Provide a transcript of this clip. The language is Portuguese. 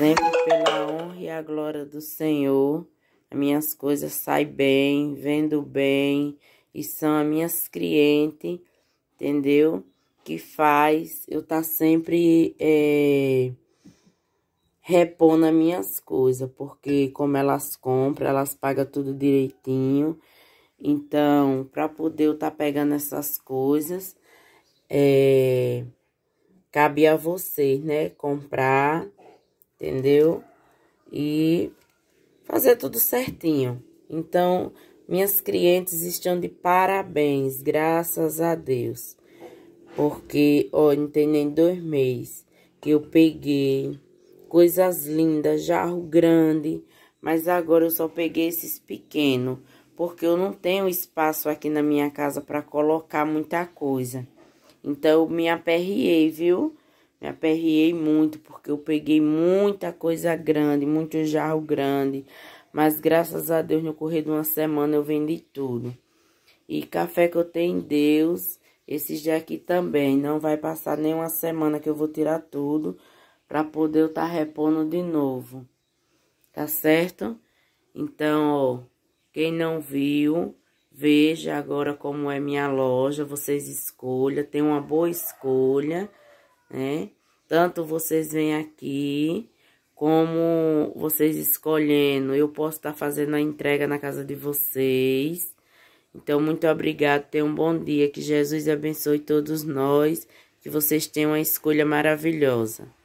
Sempre pela honra e a glória do Senhor, as minhas coisas saem bem, vendo bem, e são as minhas clientes, entendeu? Que faz eu estar tá sempre é, repondo as minhas coisas, porque como elas compram, elas pagam tudo direitinho. Então, para poder eu estar tá pegando essas coisas, é, cabe a você, né? Comprar entendeu? E fazer tudo certinho. Então, minhas clientes estão de parabéns, graças a Deus. Porque, ó, não tem nem dois meses que eu peguei coisas lindas, jarro grande, mas agora eu só peguei esses pequenos, porque eu não tenho espaço aqui na minha casa para colocar muita coisa. Então, eu me aperriei, viu? me aperriei muito, porque eu peguei muita coisa grande, muito jarro grande. Mas graças a Deus, no correr de uma semana, eu vendi tudo. E café que eu tenho em Deus, já aqui também. Não vai passar nenhuma semana que eu vou tirar tudo, para poder eu estar tá repondo de novo. Tá certo? Então, ó, quem não viu, veja agora como é minha loja. Vocês escolham, tem uma boa escolha né? Tanto vocês vêm aqui, como vocês escolhendo, eu posso estar tá fazendo a entrega na casa de vocês. Então, muito obrigado, tenha um bom dia, que Jesus abençoe todos nós, que vocês tenham uma escolha maravilhosa.